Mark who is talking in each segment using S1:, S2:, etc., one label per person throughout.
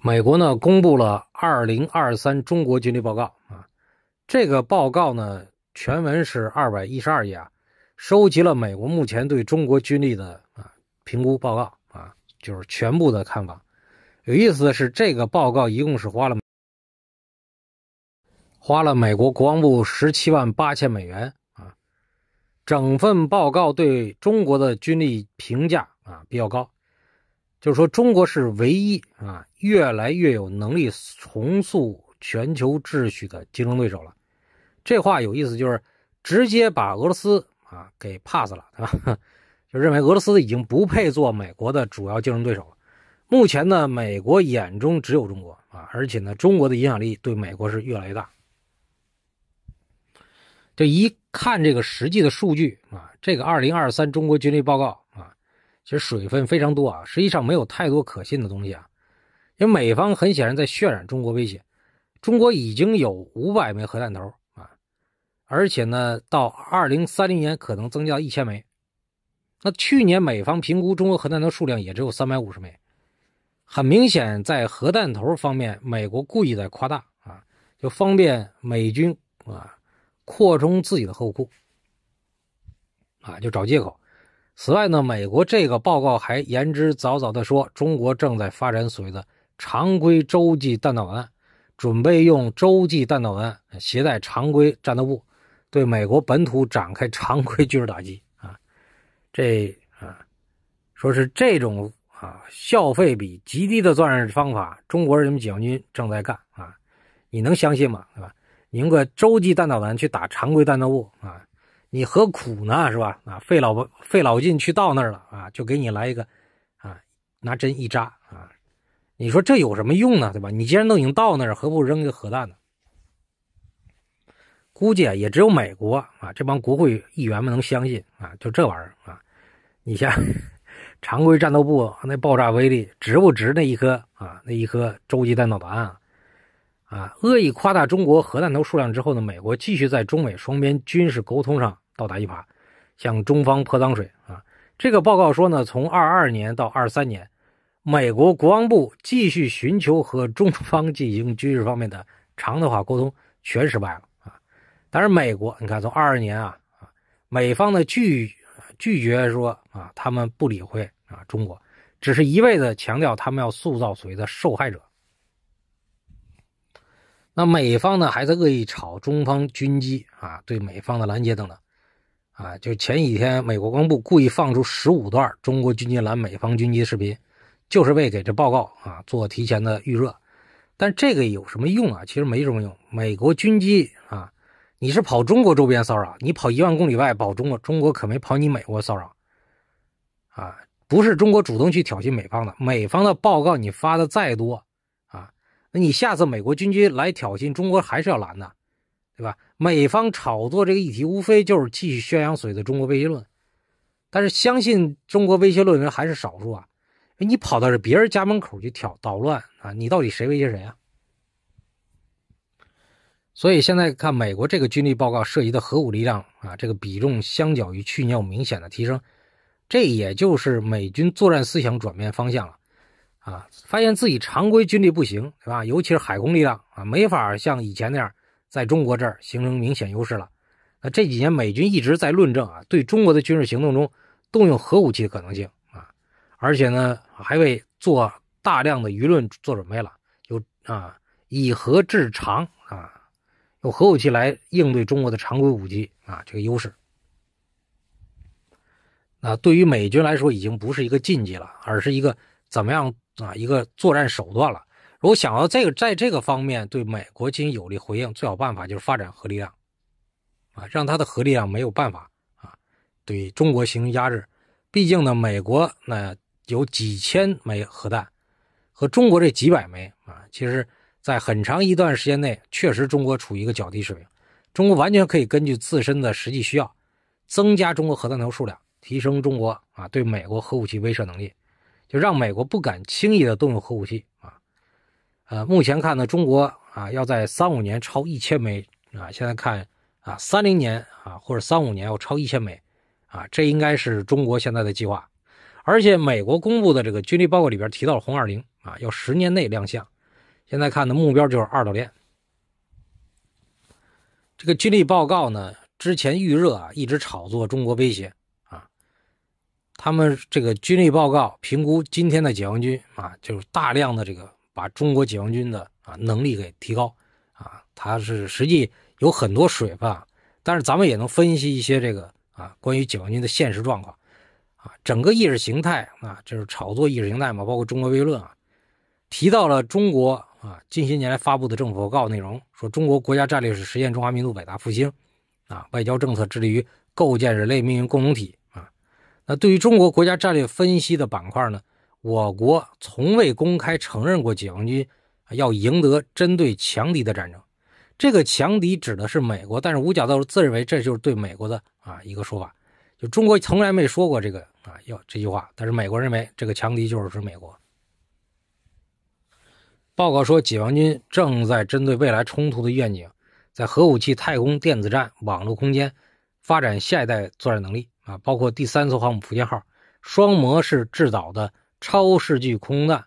S1: 美国呢，公布了《二零二三中国军力报告》啊，这个报告呢，全文是二百一十二页啊，收集了美国目前对中国军力的啊评估报告啊，就是全部的看法。有意思的是，这个报告一共是花了花了美国国防部十七万八千美元啊，整份报告对中国的军力评价啊比较高。就是说，中国是唯一啊，越来越有能力重塑全球秩序的竞争对手了。这话有意思，就是直接把俄罗斯啊给 pass 了，对吧？就认为俄罗斯已经不配做美国的主要竞争对手了。目前呢，美国眼中只有中国啊，而且呢，中国的影响力对美国是越来越大。这一看这个实际的数据啊，这个二零二三中国军力报告。其实水分非常多啊，实际上没有太多可信的东西啊。因为美方很显然在渲染中国威胁，中国已经有五百枚核弹头啊，而且呢，到二零三零年可能增加一千枚。那去年美方评估中国核弹头数量也只有三百五十枚，很明显在核弹头方面，美国故意在夸大啊，就方便美军啊扩充自己的后库啊，就找借口。此外呢，美国这个报告还言之凿凿地说，中国正在发展所谓的常规洲际弹道弹，准备用洲际弹道弹携带常规战斗部，对美国本土展开常规军事打击啊！这啊，说是这种啊，效费比极低的作战方法，中国人民解放军正在干啊！你能相信吗？对吧？你用个洲际弹道弹去打常规弹道部啊！你何苦呢，是吧？啊，费老费老劲去到那儿了啊，就给你来一个，啊，拿针一扎啊，你说这有什么用呢，对吧？你既然都已经到那儿，何不扔一个核弹呢？估计也只有美国啊这帮国会议员们能相信啊，就这玩意儿啊，你像常规战斗部那爆炸威力值不值那一颗啊那一颗洲际弹道导弹？啊？啊，恶意夸大中国核弹头数量之后呢，美国继续在中美双边军事沟通上倒打一耙，向中方泼脏水啊。这个报告说呢，从二二年到二三年，美国国防部继续寻求和中方进行军事方面的常态化沟通，全失败了啊。但是美国，你看，从二二年啊，美方呢拒拒绝说啊，他们不理会啊中国，只是一味的强调他们要塑造所谓的受害者。那美方呢还在恶意炒中方军机啊，对美方的拦截等等啊，就前几天美国公部故意放出十五段中国军机拦美方军机的视频，就是为给这报告啊做提前的预热。但这个有什么用啊？其实没什么用。美国军机啊，你是跑中国周边骚扰，你跑一万公里外跑中国，中国可没跑你美国骚扰啊，不是中国主动去挑衅美方的。美方的报告你发的再多。那你下次美国军军来挑衅中国还是要拦的，对吧？美方炒作这个议题，无非就是继续宣扬所谓的中国威胁论。但是相信中国威胁论的人还是少数啊！你跑到别人家门口去挑捣乱啊！你到底谁威胁谁啊？所以现在看美国这个军力报告涉及的核武力量啊，这个比重相较于去年有明显的提升，这也就是美军作战思想转变方向了。啊，发现自己常规军力不行，是吧？尤其是海空力量啊，没法像以前那样在中国这儿形成明显优势了。那这几年美军一直在论证啊，对中国的军事行动中动用核武器的可能性啊，而且呢，还为做大量的舆论做准备了。就啊，以核制常啊，用核武器来应对中国的常规武器啊，这个优势。那对于美军来说，已经不是一个禁忌了，而是一个怎么样？啊，一个作战手段了。如果想要这个在这个方面对美国进行有力回应，最好办法就是发展核力量，啊，让他的核力量没有办法啊对中国形行压制。毕竟呢，美国那有几千枚核弹，和中国这几百枚啊，其实，在很长一段时间内，确实中国处于一个较低水平。中国完全可以根据自身的实际需要，增加中国核弹头数量，提升中国啊对美国核武器威慑能力。就让美国不敢轻易的动用核武器啊，呃，目前看呢，中国啊要在三五年超一千枚啊，现在看啊，三零年啊或者三五年要超一千枚啊，这应该是中国现在的计划。而且美国公布的这个军力报告里边提到了红二零啊，要十年内亮相。现在看的目标就是二岛链。这个军力报告呢，之前预热啊，一直炒作中国威胁。他们这个军力报告评估今天的解放军啊，就是大量的这个把中国解放军的啊能力给提高啊，它是实际有很多水分，但是咱们也能分析一些这个啊关于解放军的现实状况啊，整个意识形态啊，就是炒作意识形态嘛，包括中国威论啊，提到了中国啊，近些年来发布的政府报告内容说，中国国家战略是实现中华民族伟大复兴啊，外交政策致力于构建人类命运共同体。那对于中国国家战略分析的板块呢？我国从未公开承认过解放军要赢得针对强敌的战争。这个强敌指的是美国，但是五角大楼自认为这就是对美国的啊一个说法。就中国从来没说过这个啊要这句话，但是美国认为这个强敌就是指美国。报告说，解放军正在针对未来冲突的愿景，在核武器、太空、电子战、网络空间发展下一代作战能力。啊，包括第三艘航母福建号，双模式制导的超视距空弹、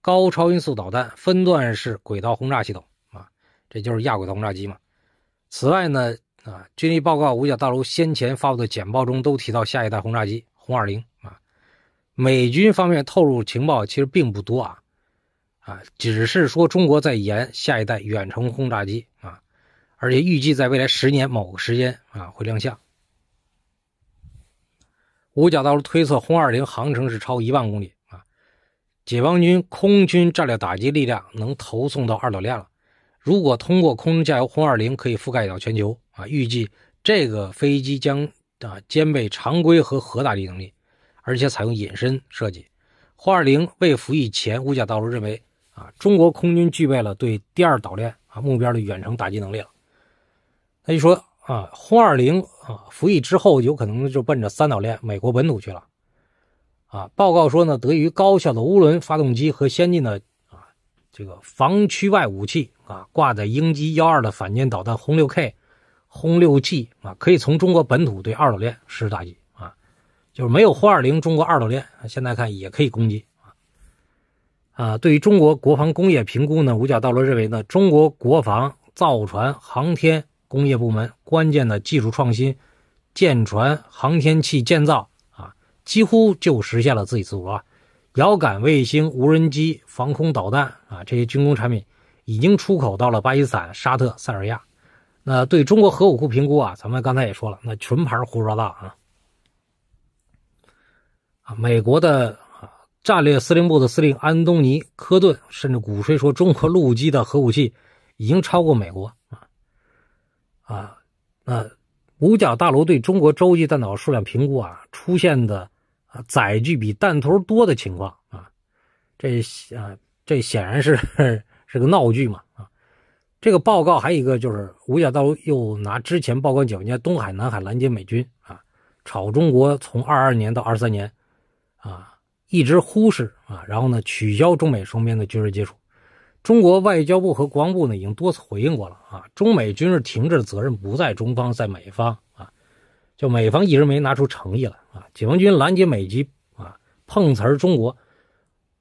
S1: 高超音速导弹、分段式轨道轰炸系统啊，这就是亚轨道轰炸机嘛。此外呢，啊，军力报告五角大楼先前发布的简报中都提到下一代轰炸机“轰二零”啊，美军方面透露情报其实并不多啊，啊，只是说中国在研下一代远程轰炸机啊，而且预计在未来十年某个时间啊会亮相。五角大楼推测，轰二零航程是超一万公里啊，解放军空军战略打击力量能投送到二岛链了。如果通过空中加油，轰二零可以覆盖到全球啊。预计这个飞机将啊兼备常规和核打击能力，而且采用隐身设计。轰二零未服役前，五角大楼认为啊，中国空军具备了对第二岛链啊目标的远程打击能力了。那就说。啊，轰二零啊，服役之后有可能就奔着三岛链美国本土去了。啊，报告说呢，得益于高效的涡轮发动机和先进的啊这个防区外武器啊，挂在鹰击幺二的反舰导弹轰六 K、轰六 G 啊，可以从中国本土对二岛链实施打击啊。就是没有轰二零，中国二岛链现在看也可以攻击啊。啊，对于中国国防工业评估呢，五角大楼认为呢，中国国防造船、航天。工业部门关键的技术创新，舰船、航天器建造啊，几乎就实现了自己自主啊。遥感卫星、无人机、防空导弹啊，这些军工产品已经出口到了巴基斯坦、沙特、塞尔亚。那对中国核武库评估啊，咱们刚才也说了，那纯牌胡说八啊。啊，美国的啊战略司令部的司令安东尼·科顿甚至鼓吹说，中国陆基的核武器已经超过美国。啊，那五角大楼对中国洲际弹道数量评估啊，出现的啊载具比弹头多的情况啊，这啊这显然是是个闹剧嘛啊。这个报告还有一个就是，五角大楼又拿之前曝光九年间东海、南海拦截美军啊，炒中国从二二年到二三年啊一直忽视啊，然后呢取消中美双边的军事接触。中国外交部和国防部呢已经多次回应过了啊，中美军事停滞的责任不在中方，在美方啊，就美方一直没拿出诚意来啊，解放军拦截美机啊，碰瓷儿中国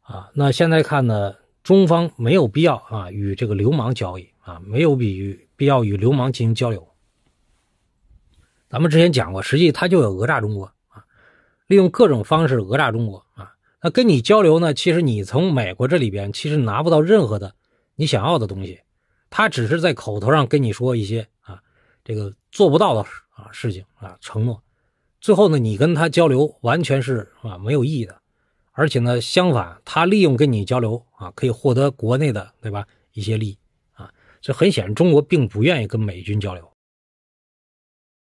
S1: 啊，那现在看呢，中方没有必要啊与这个流氓交易啊，没有必必要与流氓进行交流。咱们之前讲过，实际他就有讹诈中国啊，利用各种方式讹诈中国啊，那跟你交流呢，其实你从美国这里边其实拿不到任何的。你想要的东西，他只是在口头上跟你说一些啊，这个做不到的啊事情啊承诺，最后呢，你跟他交流完全是啊没有意义的，而且呢，相反他利用跟你交流啊可以获得国内的对吧一些利益啊，所以很显然中国并不愿意跟美军交流。